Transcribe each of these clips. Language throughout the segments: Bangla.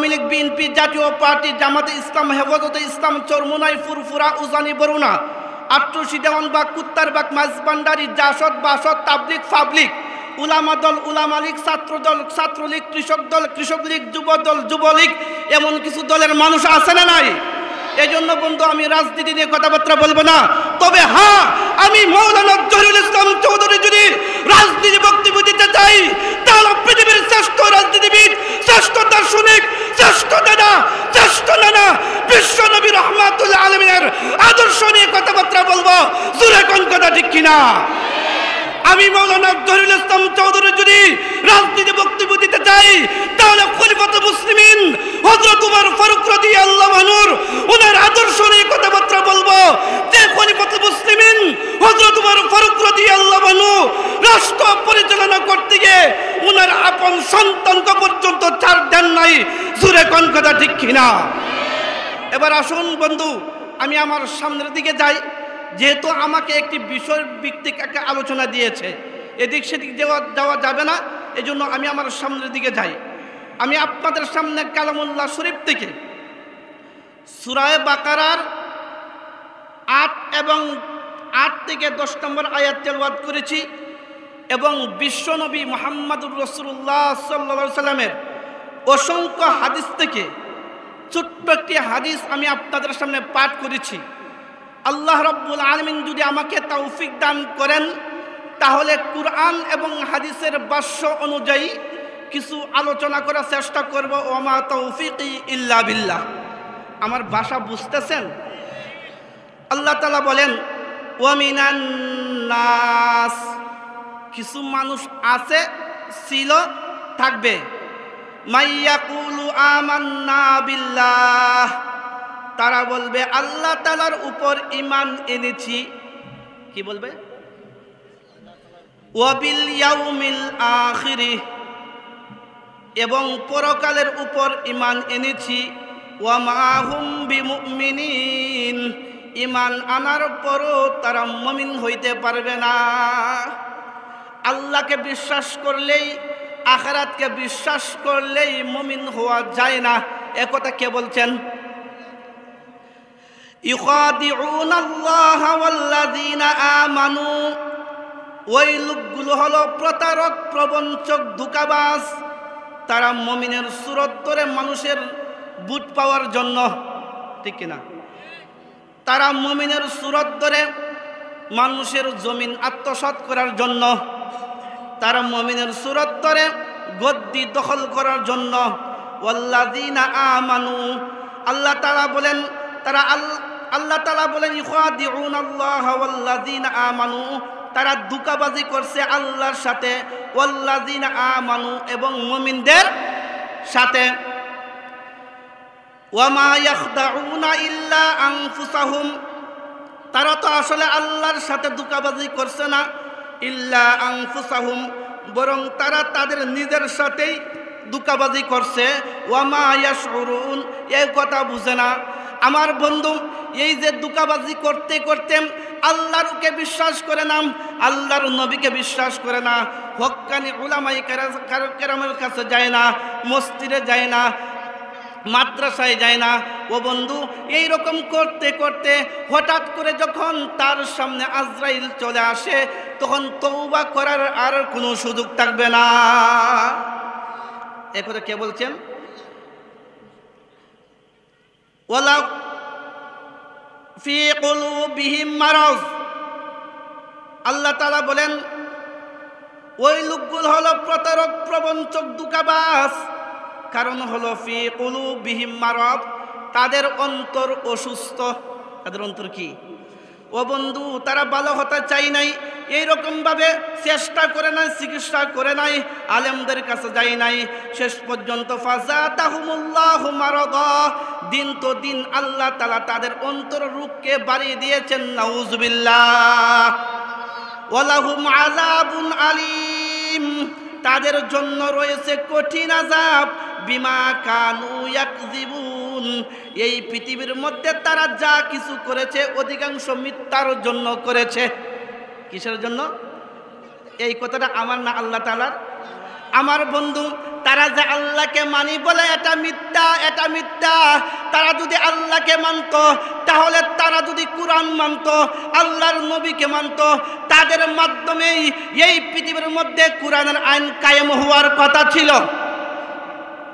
আওয়ামী লীগ বিএনপি জাতীয় পার্টি জামাতে ইসলাম হেফাজতে ইসলাম চরমুনাই ফুরফুরা উজানি বরুণা আট্রসি কুত্তার বাগ মাঝবান্ডারি জাসদ বাসদ তাবলিক ফাবলিক উলামা দল উলামা লীগ ছাত্র দল ছাত্রলীগ কৃষক দল কৃষক লীগ যুব দল যুবলীগ এমন কিছু দলের মানুষ আছে না নাই এজন্য বন্ধু আমি রাজনীতি নিয়ে কথাবার্তা বলবো না তবে হ্যাঁ আমি মৌলানা জহিরুল ইসলাম চৌধুরী যদি রাজনীতি বক্তব্য দিতে চাই তাহলে পৃথিবীর শ্রেষ্ঠ রাজনীতিবিদ শ্রেষ্ঠ দার্শনিক শ্রেষ্ঠ দাদা শ্রেষ্ঠ নানা বিশ্ব নবী রহমাতুল আলমিনের আদর্শ নিয়ে কথাবার্তা বলবো জুরে কোন কথা ঠিক কিনা আমি মৌলানা জহিরুল ইসলাম চৌধুরী যদি রাজনীতি বক্তব্য দিতে চাই তাহলে খলিফত মুসলিমিন হযরত উমার ফারুক রাদিয়াল্লাহু আল্লাহ ওনার আদর্শ নিয়ে কথাবার্তা বলবো যে খলিফত মুসলিমিন হযরত উমার ফারুক রাদিয়াল্লাহু আনহু রাষ্ট্র পরিচালনা করতে গিয়ে ওনার আপন সন্তানকে পর্যন্ত ছাড় দেন নাই জুরে কোন কথা ঠিক কিনা এবার আসুন বন্ধু আমি আমার সামনের দিকে যাই যেহেতু আমাকে একটি বিষয় ভিত্তিক একটা আলোচনা দিয়েছে এদিক সেদিক যাওয়া যাওয়া যাবে না এজন্য আমি আমার সামনের দিকে যাই আমি আপনাদের সামনে কালামুল্লাহ শরীফ থেকে সুরায় বাকারার আট এবং আট থেকে দশ নম্বর আয়াত তেলবাদ করেছি এবং বিশ্বনবী মোহাম্মদুর রসুল্লাহ সাল্লা সাল্লামের অসংখ্য হাদিস থেকে ছোট্ট একটি হাদিস আমি আপনাদের সামনে পাঠ করেছি আল্লাহ রব্বুল আলমিন যদি আমাকে তৌফিক দান করেন তাহলে কুরআন এবং হাদিসের বাস্য অনুযায়ী কিছু আলোচনা করার চেষ্টা করব ওমা তৌফিক ইল্লা বিল্লাহ আমার ভাষা বুঝতেছেন আল্লাহ তালা বলেন নাস কিছু মানুষ আছে ছিল থাকবে মাইয়াকুলু আমান্না বিল্লাহ তারা বলবে আল্লাহ তালার উপর ইমান এনেছি কি বলবে ওয়াবিল এবং পরকালের উপর ইমান এনেছি ইমান আনার পরও তারা মমিন হইতে পারবে না আল্লাহকে বিশ্বাস করলেই আখারাতকে বিশ্বাস করলেই মমিন হওয়া যায় না একথা কে বলছেন ইউকাদিউন আল্লাহ ওয়াল্লাযীনা আমানু ওই লোকগুলো হলো প্রতারক প্রবঞ্চক ধোকাবাজ তারা মমিনের সুরত ধরে মানুষের বুট পাওয়ার জন্য ঠিক কিনা তারা মমিনের সুরত ধরে মানুষের জমিন আত্মসাত করার জন্য তারা মমিনের সুরত ধরে গদ্দি দখল করার জন্য ওয়াল্লাদিনা আমানু আল্লাহ তারা বলেন তারা আল্লাহ আল্লাহ তালা বলেন আমানু তারা দুকাবাজি করছে আল্লাহর সাথে আমানু এবং মমিনদের সাথে তারা তো আসলে আল্লাহর সাথে দুকাবাজি করছে না ইল্লা আংফুসাহুম বরং তারা তাদের নিজের সাথেই দুকাবাজি করছে ওয়ামা ইয়াসরুন এই কথা বুঝে না আমার বন্ধু এই যে দুকাবাজি করতে করতে আল্লাহরকে বিশ্বাস করে না আল্লাহর নবীকে বিশ্বাস করে না হকানি উলামাই কেরামের কাছে যায় না মস্তিরে যায় না মাদ্রাসায় যায় না ও বন্ধু এই রকম করতে করতে হঠাৎ করে যখন তার সামনে আজরাইল চলে আসে তখন তৌবা করার আর কোনো সুযোগ থাকবে না এ কথা কে বলছেন আল্লাহ তালা বলেন ওই লোকগুল হল প্রতারক প্রবঞ্চক দুকাবাস কারণ হলো ফি কলু বিহিম মারব তাদের অন্তর অসুস্থ তাদের অন্তর কি ও বন্ধু তারা ভালো হতে চাই নাই এইরকমভাবে চেষ্টা করে নাই চিকিৎসা করে নাই আলেমদের কাছে যাই নাই শেষ পর্যন্ত দিন তো দিন আল্লাহ তালা তাদের অন্তর রূপকে বাড়িয়ে দিয়েছেন নাউজবিল্লাহ ওলাহুম আলাবুন আলী তাদের জন্য রয়েছে কঠিন আজাব বিমা কানু এই পৃথিবীর মধ্যে তারা যা কিছু করেছে অধিকাংশ মিথ্যার জন্য করেছে কিসের জন্য এই কথাটা আমার না আল্লাহ তালার আমার বন্ধু তারা যে আল্লাহকে মানি বলে এটা মিথ্যা এটা মিথ্যা তারা যদি আল্লাহকে মানত তাহলে তারা যদি কোরআন মানত আল্লাহর নবীকে মানত তাদের মাধ্যমেই এই পৃথিবীর মধ্যে কোরআনের আইন কায়েম হওয়ার কথা ছিল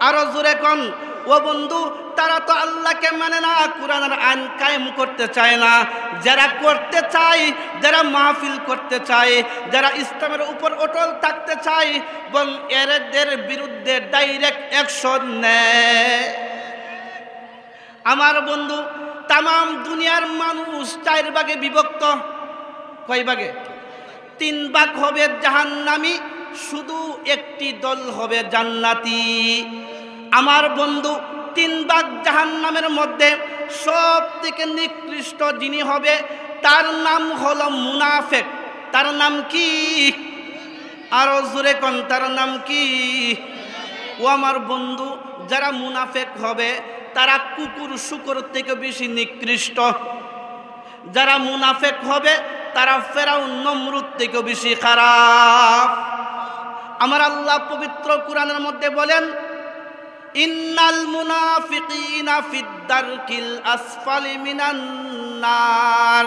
আরো জোরে কন ও বন্ধু তারা তো আল্লাহকে মানে না কোরআনের আইন কায়েম করতে চায় না যারা করতে চায় যারা মাহফিল করতে চায় যারা ইসলামের উপর অটল থাকতে চায় বং এরদের বিরুদ্ধে ডাইরেক্ট অ্যাকশন নেয় আমার বন্ধু তাম দুনিয়ার মানুষ চার ভাগে বিভক্ত কয় ভাগে তিন ভাগ হবে জাহান্নামি শুধু একটি দল হবে জান্নাতি আমার বন্ধু তিন বাগ জাহান নামের মধ্যে সব থেকে নিকৃষ্ট যিনি হবে তার নাম হলো মুনাফেক তার নাম কি আরো জোরে কন তার নাম কি ও আমার বন্ধু যারা মুনাফেক হবে তারা কুকুর শুকুর থেকে বেশি নিকৃষ্ট যারা মুনাফেক হবে তারা ফেরাও নমরুদ থেকে বেশি খারাপ আমার আল্লাহ পবিত্র কোরআনের মধ্যে বলেন ইন্নাল মুনাফিকিনা ফিদ্দারকিল আসফালি মিনান নার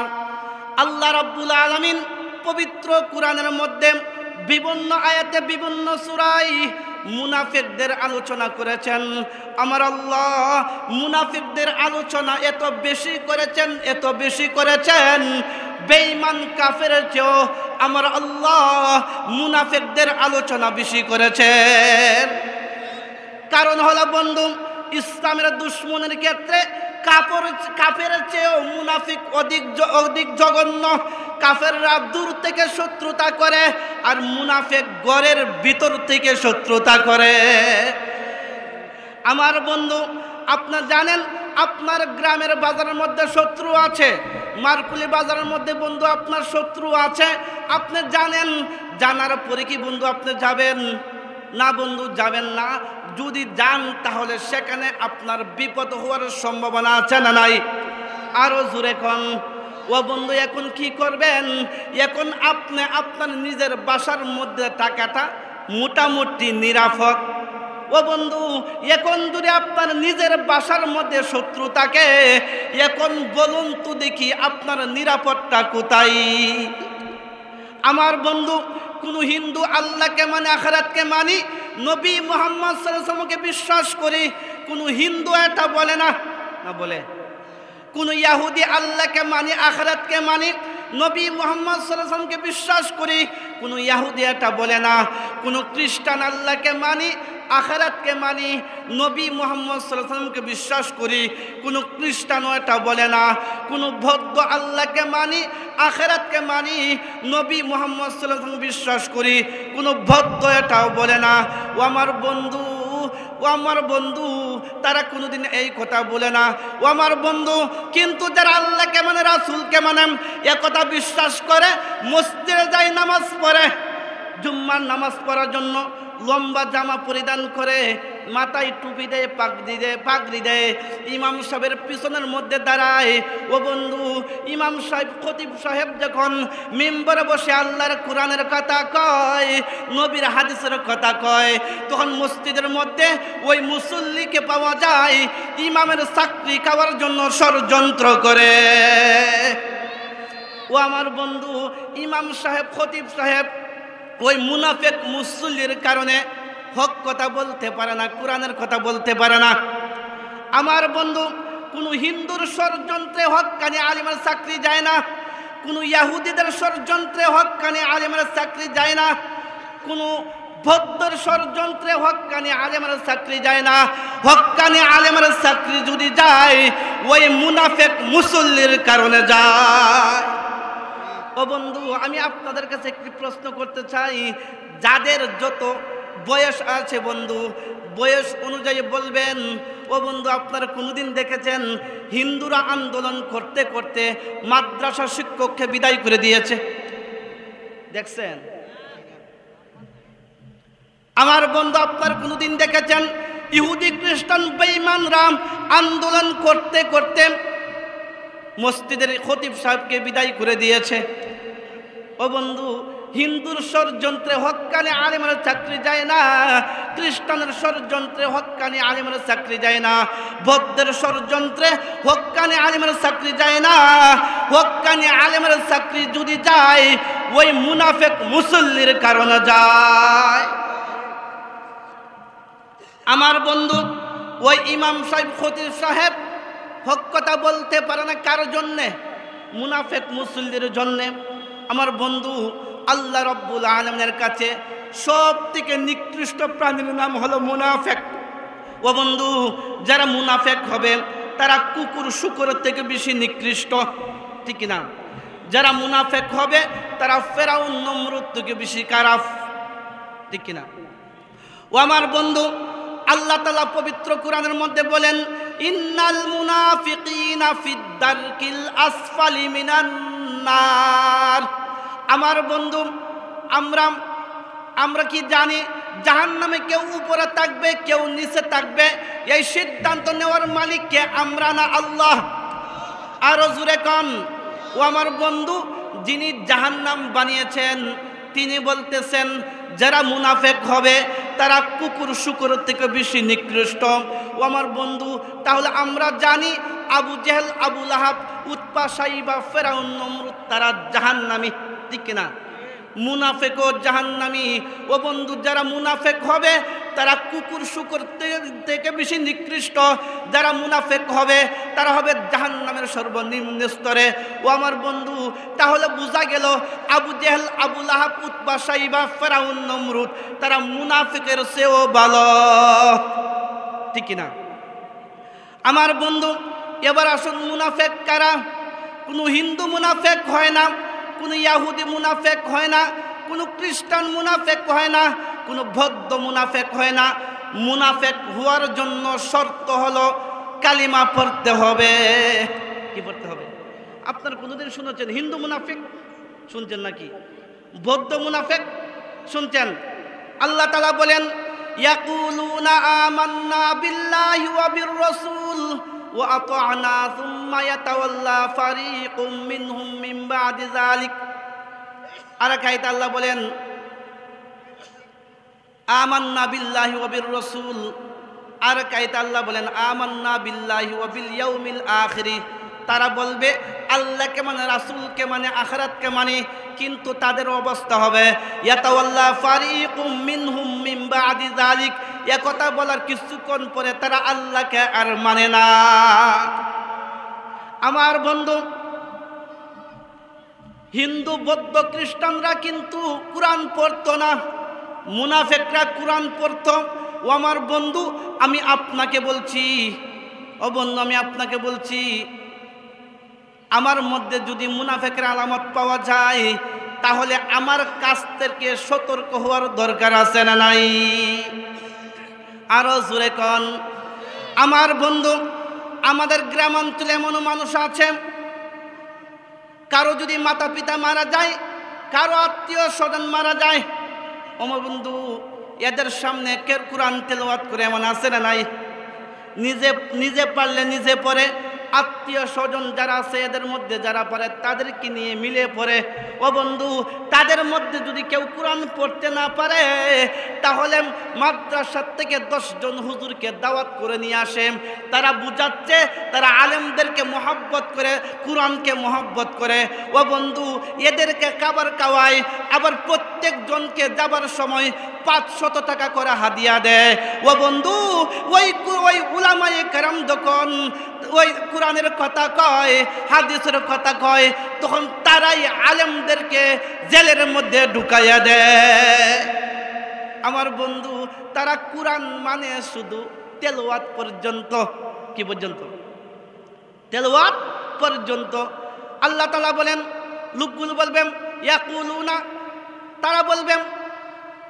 আল্লাহ রাব্বুল আলামিন পবিত্র কুরআনের মধ্যে বিভিন্ন আয়াতে বিভিন্ন সুরাই মুনাফিকদের আলোচনা করেছেন আমার আল্লাহ মুনাফিকদের আলোচনা এত বেশি করেছেন এত বেশি করেছেন বেঈমান কাফের চেয়েও আমার আল্লাহ মুনাফিকদের আলোচনা বেশি করেছেন কারণ হলো বন্ধু ইসলামের দুশ্মনের ক্ষেত্রে কাপড় কাফের চেয়েও মুনাফিক অধিক অধিক জঘন্য কাফেররা দূর থেকে শত্রুতা করে আর মুনাফেক গড়ের ভিতর থেকে শত্রুতা করে আমার বন্ধু আপনার জানেন আপনার গ্রামের বাজারের মধ্যে শত্রু আছে মারকুলি বাজারের মধ্যে বন্ধু আপনার শত্রু আছে আপনি জানেন জানার পরে কি বন্ধু আপনি যাবেন না বন্ধু যাবেন না যদি যান তাহলে সেখানে আপনার বিপদ হওয়ার সম্ভাবনা আছে না নাই আরও জোরে কন ও বন্ধু এখন কি করবেন এখন আপনি আপনার নিজের বাসার মধ্যে টাকাটা মোটামুটি নিরাপদ ও বন্ধু এখন যদি আপনার নিজের বাসার মধ্যে শত্রু থাকে এখন বলুন তো দেখি আপনার নিরাপত্তা কোথায় আমার বন্ধু কোনো হিন্দু আল্লাহকে মানে আখরাতকে মানি নবী মোহাম্মদ সাল্লামকে বিশ্বাস করি কোনো হিন্দু এটা বলে না না বলে কোনো ইয়াহুদি আল্লাহকে মানি আখরাতকে মানি নবী মোহাম্মদ সাল্লামকে বিশ্বাস করি কোনো ইয়াহুদি এটা বলে না কোনো খ্রিস্টান আল্লাহকে মানি আখারাতকে মানি নবী মোহাম্মদ সাল্লামকে বিশ্বাস করি কোনো খ্রিস্টানও এটা বলে না কোনো ভদ্র আল্লাহকে মানি আখেরাতকে মানি নবী মোহাম্মদ সাল্লাম বিশ্বাস করি কোনো ভদ্র এটাও বলে না ও আমার বন্ধু ও আমার বন্ধু তারা কোনোদিন এই কথা বলে না ও আমার বন্ধু কিন্তু যারা আল্লাহকে মানে রাসুলকে মানে এ কথা বিশ্বাস করে মসজিদে যায় নামাজ পড়ে জুম্মার নামাজ পড়ার জন্য লম্বা জামা পরিধান করে মাথায় টুপি দেয় পাগড়ি দেয় পাগড়ি দেয় ইমাম সাহেবের পিছনের মধ্যে দাঁড়ায় ও বন্ধু ইমাম সাহেব খতিব সাহেব যখন মেম্বারে বসে আল্লাহর কোরআনের কথা কয় নবীর হাদিসের কথা কয় তখন মসজিদের মধ্যে ওই মুসল্লিকে পাওয়া যায় ইমামের চাকরি খাওয়ার জন্য ষড়যন্ত্র করে ও আমার বন্ধু ইমাম সাহেব খতিব সাহেব ওই মুনাফেক মুসল্লির কারণে হক কথা বলতে পারে না কোরআনের কথা বলতে পারে না আমার বন্ধু কোনো হিন্দুর ষড়যন্ত্রে কানে আলিমের চাকরি যায় না কোনো ইয়াহুদিদের ষড়যন্ত্রে কানে আলিমের চাকরি যায় না কোনো ভদ্র ষড়যন্ত্রে কানে আলেমের চাকরি যায় না হক কানে আলেমের চাকরি যদি যায় ওই মুনাফেক মুসল্লির কারণে যায় ও বন্ধু আমি আপনাদের কাছে একটি প্রশ্ন করতে চাই যাদের যত বয়স আছে বন্ধু বয়স অনুযায়ী বলবেন ও বন্ধু আপনারা কোনোদিন দেখেছেন হিন্দুরা আন্দোলন করতে করতে মাদ্রাসা শিক্ষককে বিদায় করে দিয়েছে দেখছেন আমার বন্ধু আপনার কোনোদিন দেখেছেন ইহুদি খ্রিস্টান বেইমান রাম আন্দোলন করতে করতে মসজিদের খতিব সাহেবকে বিদায় করে দিয়েছে ও বন্ধু হিন্দুর ষড়যন্ত্রে হকানে আলেমের চাকরি যায় না খ্রিস্টানের ষড়যন্ত্রে হকানে আলেমের চাকরি যায় না বৌদ্ধের ষড়যন্ত্রে হকানে আলিমের চাকরি যায় না হকানে আলেমের চাকরি যদি যায় ওই মুনাফেক মুসল্লির কারণে যায় আমার বন্ধু ওই ইমাম সাহেব খতির সাহেব হক কথা বলতে পারে না কার জন্যে মুনাফেক মুসল্লির জন্যে আমার বন্ধু আল্লাহ রব্বুল আলমের কাছে সব থেকে নিকৃষ্ট প্রাণীর নাম হলো মুনাফেক ও বন্ধু যারা মুনাফেক হবে তারা কুকুর শুকুরের থেকে বেশি নিকৃষ্ট ঠিক না যারা মুনাফেক হবে তারা ফেরাও নমরুদ থেকে বেশি কারাফ ঠিক না ও আমার বন্ধু আল্লাহ তালা পবিত্র কোরআনের মধ্যে বলেন ইন্নাল মুনাফিকিনা ফিদ্দারকিল আসফালি মিনান্নার আমার বন্ধু আমরা আমরা কি জানি জাহান নামে কেউ উপরে থাকবে কেউ নিচে থাকবে এই সিদ্ধান্ত নেওয়ার মালিককে আমরা না আল্লাহ আরো জুড়ে কন ও আমার বন্ধু যিনি জাহান নাম বানিয়েছেন তিনি বলতেছেন যারা মুনাফেক হবে তারা কুকুর শুকুর থেকে বেশি নিকৃষ্ট ও আমার বন্ধু তাহলে আমরা জানি আবু জেহেল আবুল আহাব উৎপা সাইবা ফেরাউন নমরুদ তারা জাহান্নামী ঠিক কিনা মুনাফেক ও জাহান্নামি ও বন্ধু যারা মুনাফেক হবে তারা কুকুর শুকুর থেকে বেশি নিকৃষ্ট যারা মুনাফেক হবে তারা হবে জাহান নামের সর্বনিম্ন স্তরে ও আমার বন্ধু তাহলে বোঝা গেল আবু জেহেল আবু লাহাব উৎবা সাইবা ফেরাউন নমরুদ তারা মুনাফেকের সেও ভালো ঠিক না আমার বন্ধু এবার আসুন মুনাফেক কারা কোনো হিন্দু মুনাফেক হয় না কোনো ইয়াহুদি মুনাফেক হয় না কোনো খ্রিস্টান মুনাফেক হয় না কোনো ভদ্র মুনাফেক হয় না মুনাফেক হওয়ার জন্য শর্ত হলো কালিমা পড়তে হবে কি পড়তে হবে আপনার কোনোদিন শুনেছেন হিন্দু মুনাফেক শুনছেন নাকি বৌদ্ধ মুনাফেক শুনছেন আল্লাহ তালা বলেন ইয়াকুলুনা আমান্না বিল্লাহি ওয়া বির রাসূল وأطعنا ثم يتولى فريق منهم من بعد ذلك أركيت الله بولين آمنا بالله وبالرسول أركيت الله بولين آمنا بالله وباليوم الآخر তারা বলবে আল্লাহকে মানে রাসুলকে মানে আখরাতকে মানে কিন্তু তাদের অবস্থা হবে এ কথা বলার কিছুক্ষণ পরে তারা আল্লাহকে আর মানে না আমার বন্ধু হিন্দু বৌদ্ধ খ্রিস্টানরা কিন্তু কোরআন পড়ত না মুনাফেকরা কোরআন পড়ত ও আমার বন্ধু আমি আপনাকে বলছি ও বন্ধু আমি আপনাকে বলছি আমার মধ্যে যদি মুনাফেকের আলামত পাওয়া যায় তাহলে আমার কাছ থেকে সতর্ক হওয়ার দরকার আছে না নাই আরও জোরে কন আমার বন্ধু আমাদের গ্রামাঞ্চলে এমনও মানুষ আছে কারো যদি মাতা পিতা মারা যায় কারো আত্মীয় স্বজন মারা যায় অমর বন্ধু এদের সামনে কেরকুরান কোরআন করে এমন আছে না নাই নিজে নিজে পারলে নিজে পড়ে আত্মীয় স্বজন যারা আছে এদের মধ্যে যারা পারে তাদেরকে নিয়ে মিলে পড়ে ও বন্ধু তাদের মধ্যে যদি কেউ কোরআন পড়তে না পারে তাহলে মাদ্রাসার থেকে দশজন হুজুরকে দাওয়াত করে নিয়ে আসে তারা বুঝাচ্ছে তারা আলেমদেরকে মহব্বত করে কোরআনকে মহব্বত করে ও বন্ধু এদেরকে খাবার কাওয়ায় আবার প্রত্যেক জনকে যাবার সময় পাঁচশত টাকা করে হাদিয়া দেয় ও বন্ধু ওই ওই উলামায় কারাম যখন ওই কোরআনের কথা কয় হাদিসের কথা কয় তখন তারাই আলেমদেরকে জেলের মধ্যে ঢুকাইয়া দেয় আমার বন্ধু তারা কোরআন মানে শুধু তেলোয়াত পর্যন্ত কি পর্যন্ত তেলোয়াত পর্যন্ত আল্লাহ তালা বলেন লোকগুলো বলবেন ইয়াকুলুনা তারা বলবেন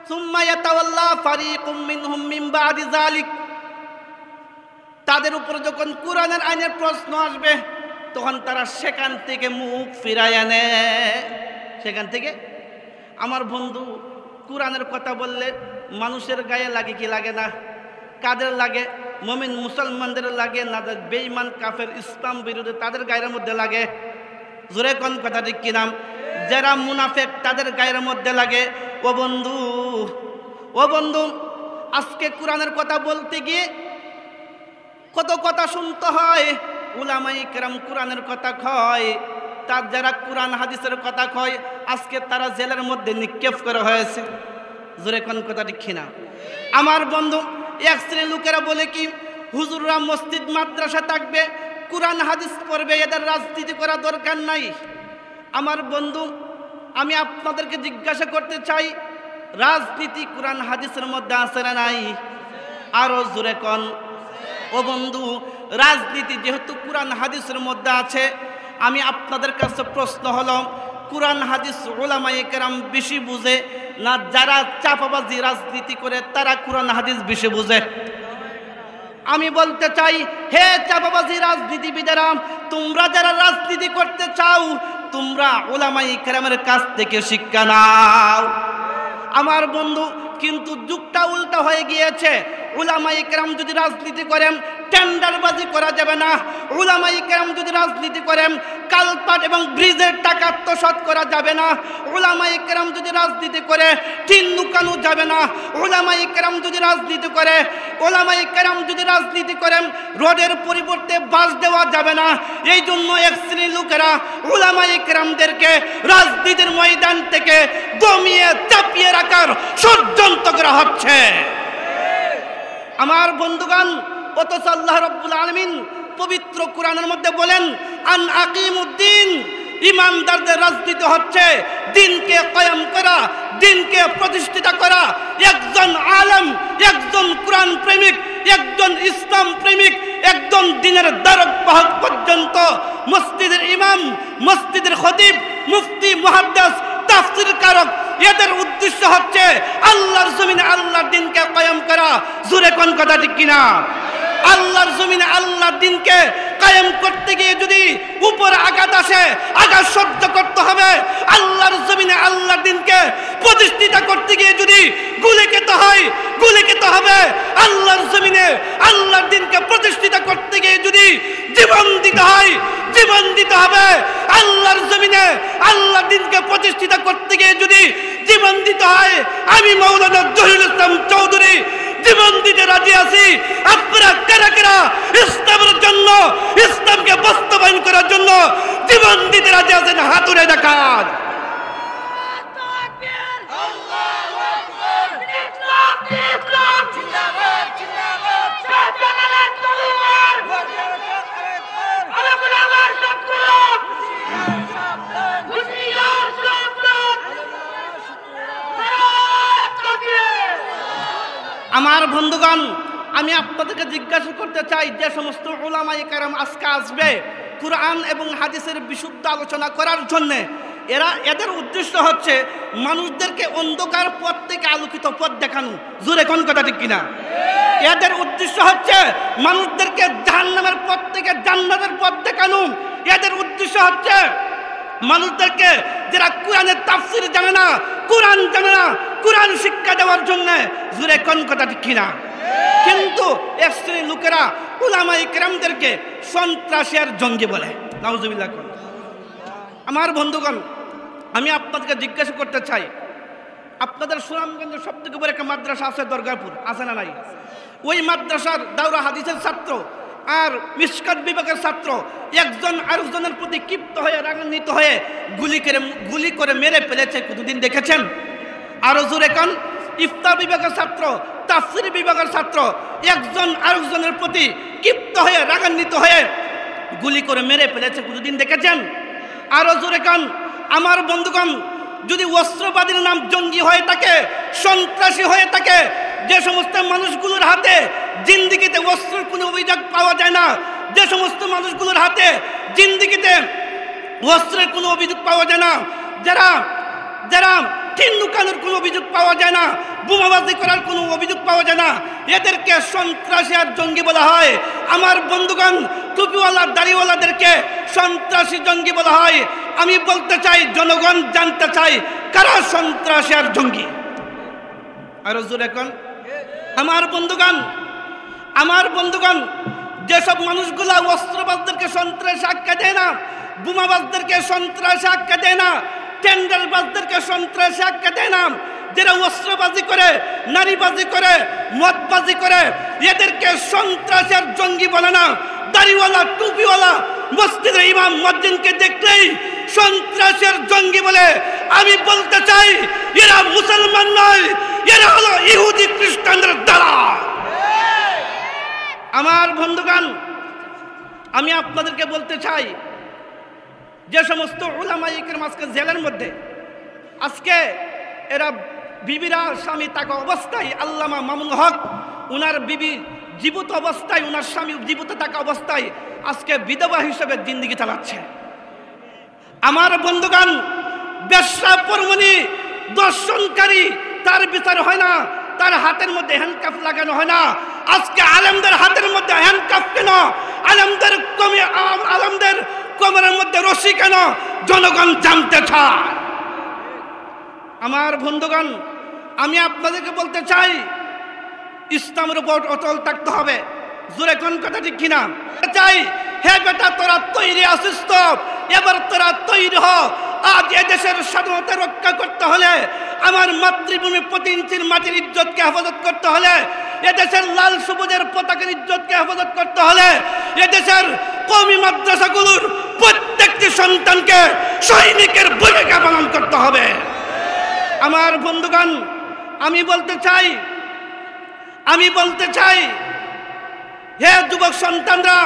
সুম্মায়াতাওয়াল্লা ফারিকুম মিনহুম মিন বাদি যালিক তাদের উপরে যখন কোরআনের আইনের প্রশ্ন আসবে তখন তারা সেখান থেকে মুখ ফিরাই আনে সেখান থেকে আমার বন্ধু কোরআনের কথা বললে মানুষের গায়ে লাগে কি লাগে না কাদের লাগে মমিন মুসলমানদের লাগে না বেঈমান কাফের ইসলাম বিরোধী তাদের গায়ের মধ্যে লাগে জোরে কোন কথা ঠিক কি নাম যারা মুনাফেক তাদের গায়ের মধ্যে লাগে ও বন্ধু ও বন্ধু আজকে কোরআনের কথা বলতে গিয়ে কত কথা শুনতে হয় উলামাই কেরাম কোরআনের কথা কয় তার যারা কোরআন হাদিসের কথা কয় আজকে তারা জেলের মধ্যে নিক্ষেপ করা হয়েছে জোরে কোন কথাটি খিনা আমার বন্ধু এক শ্রেণী লোকেরা বলে কি হুজুররা মসজিদ মাদ্রাসা থাকবে কোরআন হাদিস পড়বে এদের রাজনীতি করা দরকার নাই আমার বন্ধু আমি আপনাদেরকে জিজ্ঞাসা করতে চাই রাজনীতি কোরআন হাদিসের মধ্যে আছে না নাই আরও জোরে কন ও বন্ধু রাজনীতি যেহেতু কোরআন হাদিসের মধ্যে আছে আমি আপনাদের কাছে প্রশ্ন হলো কোরআন হাদিস ওলামাইকেরাম বেশি বুঝে না যারা চাপাবাজি রাজনীতি করে তারা কোরআন হাদিস বেশি বুঝে আমি বলতে চাই হে চাপাবাজি রাজনীতিবিদেরাম তোমরা যারা রাজনীতি করতে চাও তোমরা ওলামাই কেরামের কাছ থেকে শিক্ষা নাও আমার বন্ধু কিন্তু যুগটা উল্টা হয়ে গিয়েছে উলামা ইকরাম যদি রাজনীতি করেন টেন্ডারবাজি করা যাবে না উলামা ইকরাম যদি রাজনীতি করেন কালপাট এবং ব্রিজের টাকা আত্মসাত করা যাবে না উলামা ইকরাম যদি রাজনীতি করে তিন নুকানো যাবে না উলামা ইকরাম যদি রাজনীতি করে ওলামা ইকরাম যদি রাজনীতি করেন রোডের পরিবর্তে বাস দেওয়া যাবে না এই জন্য এক শ্রেণীর লোকেরা উলামা ইকরামদেরকে রাজনীতির ময়দান থেকে দমিয়ে চাপিয়ে রাখার ষড়যন্ত্র করা হচ্ছে আমার বন্ধুগণ অথচ আল্লাহ রব্বুল আলমিন পবিত্র কোরআনের মধ্যে বলেন আন আকিম উদ্দিন ইমানদারদের রাজনীতি হচ্ছে দিনকে কয়াম করা দিনকে প্রতিষ্ঠিত করা একজন আলম একজন কোরআন প্রেমিক একজন ইসলাম প্রেমিক একজন দিনের দারক বাহক পর্যন্ত মসজিদের ইমাম মসজিদের খতিব মুফতি মহাদ্দাস তাফসির কারক এদের উদ্দেশ্য হচ্ছে আল্লাহর জমিনে আল্লাহর দিনকে কয়ম করা জুরে কোন কথা ঠিক কিনা আল্লাহর জমিনে আল্লাহর দিনকে কায়েম করতে গিয়ে যদি উপর আঘাত আসে আঘাত সহ্য করতে হবে আল্লাহর জমিনে আল্লাহর দিনকে প্রতিষ্ঠিতা করতে গিয়ে যদি গুলি খেতে হয় গুলি খেতে হবে আল্লাহর জমিনে আল্লাহর দিনকে প্রতিষ্ঠিতা করতে গিয়ে যদি জীবন দিতে হয় জীবন দিতে হবে আল্লাহর জমিনে আল্লাহর দিনকে প্রতিষ্ঠিতা করতে গিয়ে যদি জীবন দিতে হয় আমি মৌলানা জহিরুল ইসলাম চৌধুরী জীবন দিতে রাজি আছি আপনারা কারা কারা ইসলামের জন্য ইসলামকে বাস্তবায়ন করার জন্য জীবন দিতে রাজি আছেন হাতুরে দেখান আমার বন্ধুগণ আমি আপনাদেরকে জিজ্ঞাসা করতে চাই যে সমস্ত ওলামাই কারাম আজকে আসবে কোরআন এবং হাদিসের বিশুদ্ধ আলোচনা করার জন্যে এরা এদের উদ্দেশ্য হচ্ছে মানুষদেরকে অন্ধকার পথ থেকে আলোকিত পথ দেখানো জোরে কোন কথা ঠিক কিনা এদের উদ্দেশ্য হচ্ছে মানুষদেরকে জাহান্নামের পথ থেকে জান্নাতের পথ দেখানো এদের উদ্দেশ্য হচ্ছে মানুষদেরকে যারা কোরআনের তাফসির জানে না কোরআন জানে না কোরআন শিক্ষা দেওয়ার জন্য জুড়ে কোন কথা ঠিক কিনা কিন্তু এক শ্রেণীর লোকেরা ওলামা ইকরামদেরকে সন্ত্রাসের জঙ্গি বলে নাউজুবিল্লাহ আমার বন্ধুগণ আমি আপনাদেরকে জিজ্ঞাসা করতে চাই আপনাদের সুনামগঞ্জ সব থেকে বড় একটা মাদ্রাসা আছে দরগাপুর আছে না নাই ওই মাদ্রাসার দাউরা হাদিসের ছাত্র আর মিসকাত বিভাগের ছাত্র একজন আরেকজনের প্রতি ক্ষিপ্ত হয়ে রাগান্বিত হয়ে গুলি করে গুলি করে মেরে ফেলেছে কতদিন দেখেছেন আরো জোরে কন ইফতার বিভাগের ছাত্র তাফসির বিভাগের ছাত্র একজন আরেকজনের প্রতি ক্ষিপ্ত হয়ে রাগান্বিত হয়ে গুলি করে মেরে ফেলেছে কিছুদিন দেখেছেন আরো জোরে আমার বন্ধুগণ যদি অস্ত্রবাদীর নাম জঙ্গি হয়ে থাকে সন্ত্রাসী হয়ে থাকে যে সমস্ত মানুষগুলোর হাতে জিন্দিগিতে অস্ত্রের কোনো অভিযোগ পাওয়া যায় না যে সমস্ত মানুষগুলোর হাতে জিন্দিগিতে অস্ত্রের কোনো অভিযোগ পাওয়া যায় না যারা যারা দিন লুকানোর কোনো অভিযোগ পাওয়া যায় না বোমাবাজি করার কোনো অভিযোগ পাওয়া যায় না এদেরকে সন্ত্রাসী আর জঙ্গি বলা হয় আমার বন্ধুগণ টুপিওয়ালা দাড়িওয়ালাদেরকে সন্ত্রাসী জঙ্গি বলা হয় আমি বলতে চাই জনগণ জানতে চাই কারা সন্ত্রাসী আর জঙ্গি আরো জোর এখন আমার বন্ধুগণ আমার বন্ধুগণ যেসব মানুষগুলা অস্ত্রবাদদেরকে সন্ত্রাস আখ্যা দেয় না বোমাবাজদেরকে সন্ত্রাস আখ্যা দেয় না টেন্ডারবাজদেরকে সন্ত্রাসে আটকে দেয় না যারা অস্ত্রবাজি করে নারীবাজি করে মদবাজি করে এদেরকে সন্ত্রাসের জঙ্গি বলে না দাড়িওয়ালা টুপিওয়ালা মসজিদের ইমাম মসজিদকে দেখলেই সন্ত্রাসের জঙ্গি বলে আমি বলতে চাই এরা মুসলমান নয় এরা হলো ইহুদি খ্রিস্টানদের দ্বারা আমার বন্ধুগান আমি আপনাদেরকে বলতে চাই যে সমস্ত ওলামাইকের আজকে জেলের মধ্যে আজকে এরা বিবিরা স্বামী তাকে অবস্থায় আল্লামা মামুন হক উনার বিবি জীবিত অবস্থায় উনার স্বামী জীবিত থাকা অবস্থায় আজকে বিধবা হিসেবে জিন্দিগি চালাচ্ছে আমার বন্ধুগান ব্যবসা পরমণি দর্শনকারী তার বিচার হয় না তার হাতের মধ্যে হ্যান্ডকাপ লাগানো হয় না আজকে আলমদের হাতের মধ্যে হ্যান্ডকাপ কেন আলমদের কমে আলমদের কোমরের মধ্যে রশি কেন জনগণ জানতে চায় আমার বন্ধুগণ আমি আপনাদেরকে বলতে চাই ইসলামের উপর অটল থাকতে হবে জোরে কোন কথা ঠিক কিনা চাই হে বেটা তোরা তৈরি আসিস তো এবার তোরা তৈরি হ আজ এদেশের স্বাধীনতা রক্ষা করতে হলে আমার মাতৃভূমি প্রতি ইঞ্চির মাটির ইজ্জতকে হেফাজত করতে হলে এদেশের লাল সবুজের পতাকার ইজ্জতকে হেফাজত করতে হলে এদেশের কমি মাদ্রাসাগুলোর প্রত্যেকটি সন্তানকে সৈনিকের ভূমিকা পালন করতে হবে আমার বন্ধুগণ আমি বলতে চাই আমি বলতে চাই হে যুবক সন্তানরা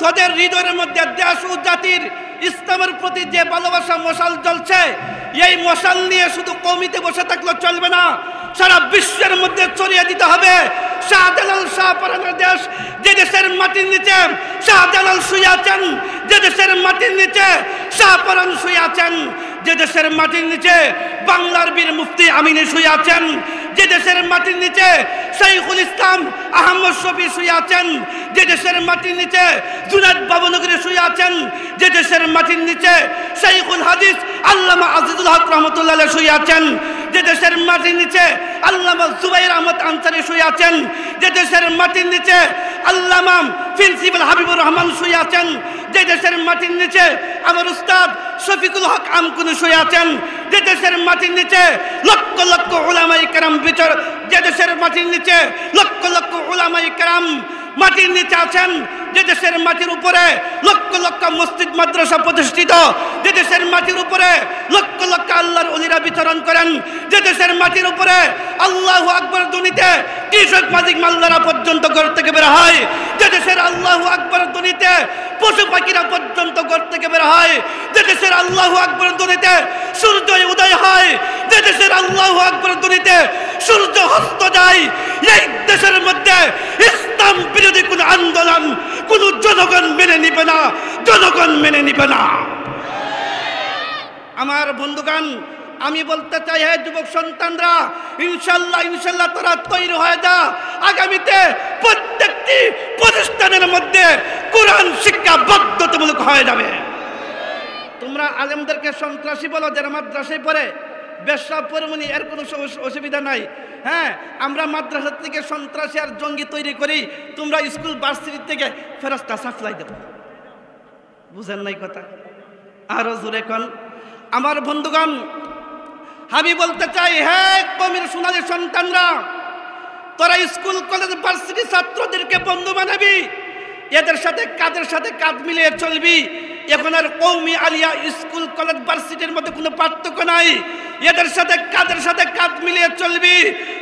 তোদের হৃদয়ের মধ্যে দেশ ও জাতির ইসলামের প্রতি যে ভালোবাসা মশাল জ্বলছে এই মশাল নিয়ে শুধু কমিতে বসে থাকলে চলবে না সারা বিশ্বের মধ্যে ছড়িয়ে দিতে হবে শাহজালাল শাহপরানের দেশ যে দেশের মাটির নিচে শাহজালাল শুয়ে আছেন যে দেশের মাটির নিচে শাহপরান শুয়ে আছেন যে দেশের মাটির নিচে বাংলার বীর মুফতি আমিনে শুয়ে আছেন যে দেশের মাটির নিচে শহীদুল ইসলাম আহমদ শফি শুয়ে আছেন যে দেশের মাটির নিচে জুনাদ বাবনগরে শুয়ে আছেন যে দেশের মাটির নিচে শহীদুল হাদিস আল্লামা আজিজুল হক রহমতুল্লাহ শুয়ে আছেন যে দেশের মাটির নিচে আল্লামা জুবাইর আহমদ আনসারি শুয়ে আছেন যে দেশের মাটির নিচে আল্লামা প্রিন্সিপাল হাবিবুর রহমান শুয়ে আছেন যে দেশের মাটির নিচে আমার উস্তাদ শফিকুল হক আমকুনি শুয়ে আছেন যে দেশের মাটির নিচে লক্ষ লক্ষ ওলামাই কারাম বিচার যে দেশের মাটির নিচে লক্ষ লক্ষ ওলামাই কারাম মাটির নিচে আছেন যে দেশের মাটির উপরে লক্ষ লক্ষ মসজিদ মাদ্রাসা প্রতিষ্ঠিত যে দেশের মাটির উপরে লক্ষ লক্ষ আল্লাহর অলিরা বিতরণ করেন যে দেশের মাটির উপরে আল্লাহ আকবর দুনিতে কৃষক মালিক মাল্লারা পর্যন্ত ঘর থেকে বের হয় যে দেশের আল্লাহ আকবর দুনিতে পশু পাখিরা পর্যন্ত ঘর থেকে বের হয় যে দেশের আল্লাহ আকবর দুনিতে সূর্য উদয় হয় যে দেশের আল্লাহ আকবর দুনিতে সূর্য হস্ত যায় এই দেশের মধ্যে ইসলাম বিরোধী কোনো আন্দোলন কোনো জনগণ মেনে নিবে না জনগণ মেনে নিবে না আমার বন্ধুগান আমি বলতে চাই হ্যাঁ যুবক সন্তানরা ইনশাল্লাহ ইনশাল্লাহ তোরা তৈরি হয়ে যা আগামীতে প্রত্যেকটি প্রতিষ্ঠানের মধ্যে কোরআন শিক্ষা বাধ্যতামূলক হয়ে যাবে তোমরা আলেমদেরকে সন্ত্রাসী বলো যারা মাদ্রাসায় পড়ে বেশরা পরমনি এর কোনো অসুবিধা নাই হ্যাঁ আমরা মাদ্রাসা থেকে সন্ত্রাসী আর জঙ্গি তৈরি করি তোমরা স্কুল বার্সিটি থেকে ফেরাস্তা সাপ্লাই দেবো বুঝেন নাই কথা আরও জোরে কন আমার বন্ধুগণ আমি বলতে চাই হ্যাঁ কমির সোনালি সন্তানরা তোরা স্কুল কলেজ ভার্সিটি ছাত্রদেরকে বন্ধু বানাবি এদের সাথে কাদের সাথে কাঁধ মিলিয়ে চলবি এখন আর কৌমি আলিয়া স্কুল কলেজ ভার্সিটির মধ্যে কোনো পার্থক্য নাই এদের সাথে কাদের সাথে কাঁধ মিলিয়ে চলবি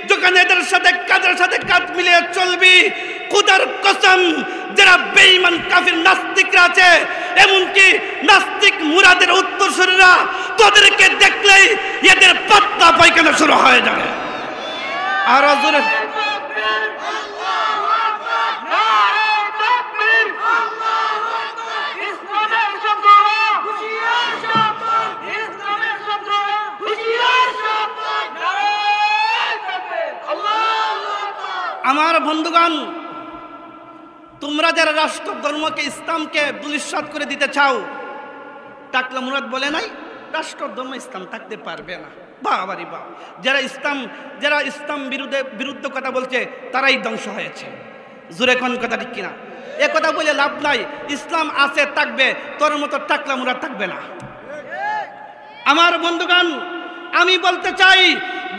যখন এদের সাথে কাদের সাথে কাঁধ মিলিয়ে চলবি কুদার কসম যারা বেঈমান কাফির নাস্তিকরা আছে এমনকি নাস্তিক মুরাদের উত্তরসূরীরা তোদেরকে দেখলেই এদের পাত্তা পায়খানা শুরু হয়ে যাবে আর জোরে আমার বন্ধুগণ তোমরা যারা রাষ্ট্র ধর্মকে ইসলামকে দুলিশ্বাদ করে দিতে চাও টাকলা মুরাদ বলে নাই রাষ্ট্র ধর্ম ইসলাম থাকতে পারবে না বাবারি বা যারা ইসলাম যারা ইসলাম বিরুদ্ধে বিরুদ্ধ কথা বলছে তারাই ধ্বংস হয়েছে জোরে কোন কথা ঠিক কিনা এ কথা বলে লাভ নাই ইসলাম আছে থাকবে তোর মতো টাকলা মুরাদ থাকবে না আমার বন্ধুগণ আমি বলতে চাই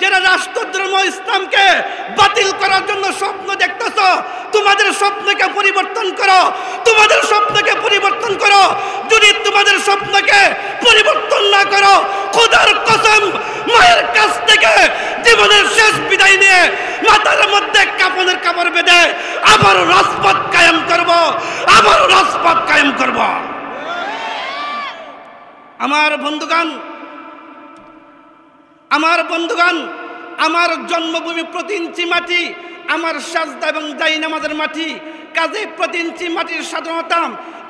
যারা রাষ্ট্রধর্ম ইসলামকে বাতিল করার জন্য স্বপ্ন দেখতেছ তোমাদের স্বপ্নকে পরিবর্তন করো তোমাদের স্বপ্নকে পরিবর্তন করো যদি তোমাদের স্বপ্নকে পরিবর্তন না করো খোদার কসম মায়ের কাছ থেকে জীবনের শেষ বিদায় নিয়ে মাথার মধ্যে কাপড়ের কাপড় বেঁধে আবার রাজপথ কায়েম করব আবার রাজপথ কায়েম করব আমার বন্ধুগান আমার বন্ধুগণ আমার জন্মভূমি প্রতি ইঞ্চি মাটি আমার সাজদা এবং জাইন আমাদের মাটি কাজে প্রতি ইঞ্চি মাটির স্বাধীনতা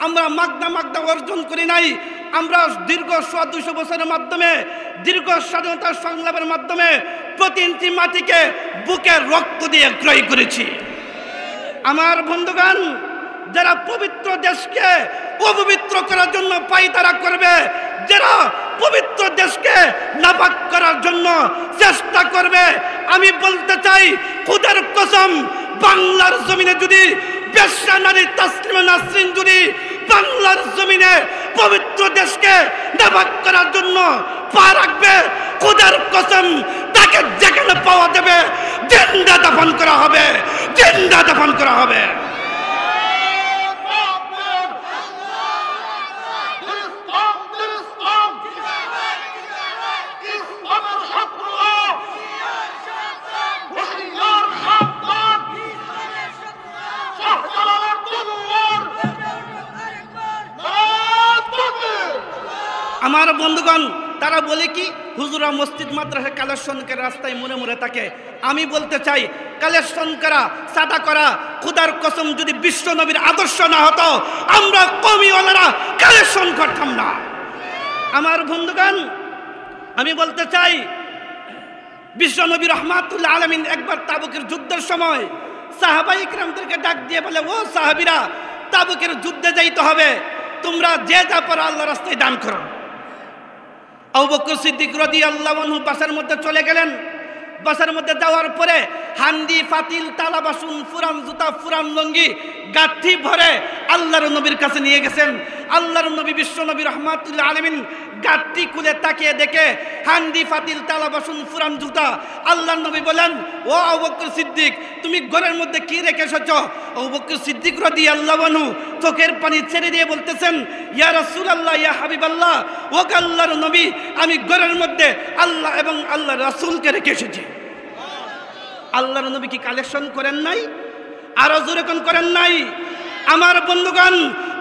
আমরা মাগদা মাগদা অর্জন করি নাই আমরা দীর্ঘ সোয়া দুশো বছরের মাধ্যমে দীর্ঘ স্বাধীনতা সংলাপের মাধ্যমে প্রতি ইঞ্চি মাটিকে বুকের রক্ত দিয়ে ক্রয় করেছি আমার বন্ধুগণ যারা পবিত্র দেশকে অপবিত্র করার জন্য তারা করবে যারা পবিত্র দেশকে নাপাক করার জন্য চেষ্টা করবে আমি বলতে চাই খুদের কসম বাংলার জমিনে যদি বেশা নারী তাসলিম নাসরিন যদি বাংলার জমিনে পবিত্র দেশকে নাপাক করার জন্য পা রাখবে খুদার কসম তাকে যেখানে পাওয়া দেবে জেন্দা দাফন করা হবে জেন্দা দাফন করা হবে আমার বন্ধুগণ তারা বলে কি হুজুরা মসজিদ মাদ্রাসা কালেকশন করে রাস্তায় মনে মনে থাকে আমি বলতে চাই কালেকশন করা সাদা করা খুদার কসম যদি বিশ্ব নবীর আদর্শ না হতো আমরা কমিওয়ালারা কালেকশন করতাম না আমার বন্ধুগণ আমি বলতে চাই বিশ্ব নবী রহমাতুল্লাহ আলমিন একবার তাবুকের যুদ্ধের সময় সাহাবাই ইকরামদেরকে ডাক দিয়ে বলে ও সাহাবিরা তাবুকের যুদ্ধে যাইতে হবে তোমরা যে যা পারো আল্লাহ রাস্তায় দান করো আবু বকর সিদ্দিক রদি আল্লাহ বাসার মধ্যে চলে গেলেন বাসার মধ্যে যাওয়ার পরে হান্দি ফাতিল তালা বাসুন ফুরান জুতা ফুরান লঙ্গি গাঠি ভরে আল্লাহর নবীর কাছে নিয়ে গেছেন আল্লাহর নবী বিশ্ব নবী রহমাতুল্লাহ আলমিন গাঠটি খুলে তাকিয়ে দেখে হান্দি ফাতিল তালা বাসুন ফুরান জুতা আল্লাহর নবী বলেন ও অবক্র সিদ্দিক তুমি ঘরের মধ্যে কি রেখে এসেছ অবক্র সিদ্দিক রদি বানু চোখের পানি ছেড়ে দিয়ে বলতেছেন ইয়া রসুল আল্লাহ ইয়া হাবিব আল্লাহ ও আল্লাহর নবী আমি ঘরের মধ্যে আল্লাহ এবং আল্লাহ রাসুলকে রেখে এসেছি আল্লাহ নবী কি কালেকশন করেন নাই আরো জোরে কোন করেন নাই আমার বন্ধুগণ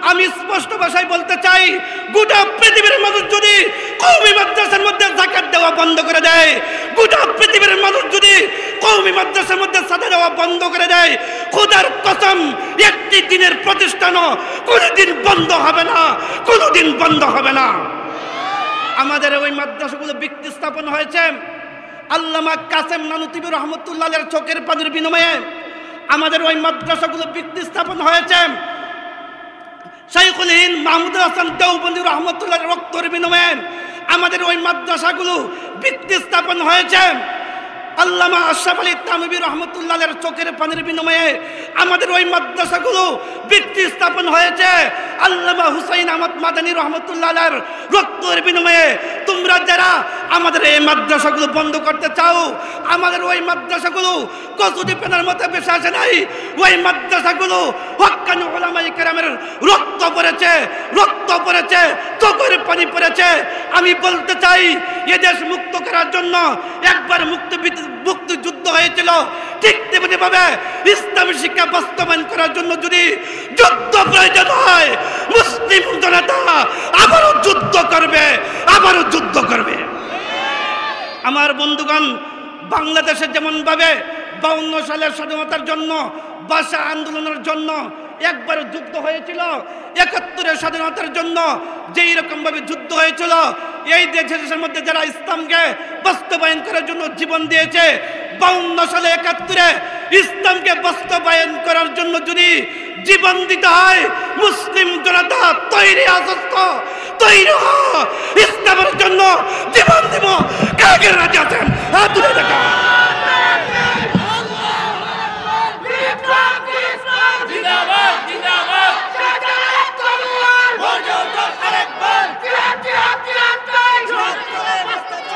আমি স্পষ্ট ভাষায় বলতে চাই গোটা পৃথিবীর মানুষ যদি কৌমি মাদ্রাসার মধ্যে জাকাত দেওয়া বন্ধ করে দেয় গোটা পৃথিবীর মানুষ যদি কৌমি মাদ্রাসার মধ্যে সাদা দেওয়া বন্ধ করে দেয় খোদার কসম একটি দিনের প্রতিষ্ঠানও কোনোদিন বন্ধ হবে না কোনোদিন বন্ধ হবে না আমাদের ওই মাদ্রাসাগুলো ব্যক্তি স্থাপন হয়েছে আল্লামা কাসেম নানুতিবুর রহমতুল্লাহের চোখের পানির বিনিময়ে আমাদের ওই মাদ্রাসাগুলো ভিত্তি স্থাপন হয়েছে শাইখুল হিন্দ মাহমুদ হাসান দেওবন্দি রহমতুল্লাহ রক্তর বিনিময়ে আমাদের ওই মাদ্রাসাগুলো ভিত্তি স্থাপন হয়েছে আল্লামা আশরাফ আলী তানবী রহমতুল্লাহের চোখের পানির বিনিময়ে আমাদের ওই মাদ্রাসাগুলো ভিত্তি স্থাপন হয়েছে আল্লামা হুসাইন আহমদ মাদানী রহমতুল্লাহের রক্তের বিনিময়ে তোমরা যারা আমাদের এই মাদ্রাসাগুলো বন্ধ করতে চাও আমাদের ওই মাদ্রাসাগুলো কচুটি পেনার মতো বেশি আসে নাই ওই মাদ্রাসাগুলো হকানু ওলামাই কেরামের রক্ত পড়েছে রক্ত পড়েছে চোখের পানি পড়েছে আমি বলতে চাই এদেশ মুক্ত করার জন্য একবার মুক্ত মুক্ত যুদ্ধ হয়েছিল ঠিক তেমনি ভাবে ইসলামী শিক্ষা বাস্তবায়ন করার জন্য যদি যুদ্ধ প্রয়োজন হয় মুসলিম জনতা আবারও যুদ্ধ করবে আবারও যুদ্ধ করবে আমার বন্ধুগণ বাংলাদেশে যেমনভাবে বাউন্ন সালের স্বাধীনতার জন্য ভাষা আন্দোলনের জন্য একবার যুদ্ধ হয়েছিল একাত্তরের স্বাধীনতার জন্য যেই ভাবে যুদ্ধ হয়েছিল এই দেশের মধ্যে যারা ইসলামকে বাস্তবায়ন করার জন্য জীবন দিয়েছে বাউন্ন সালে একাত্তরে ইসলামকে বাস্তবায়ন করার জন্য যদি জীবন দিতে হয় মুসলিম জনতা তৈরি আশ্বস্ত তৈরি ইসলামের জন্য জীবন দিব কাকের রাজা আছেন তুলে দেখা আরেকবার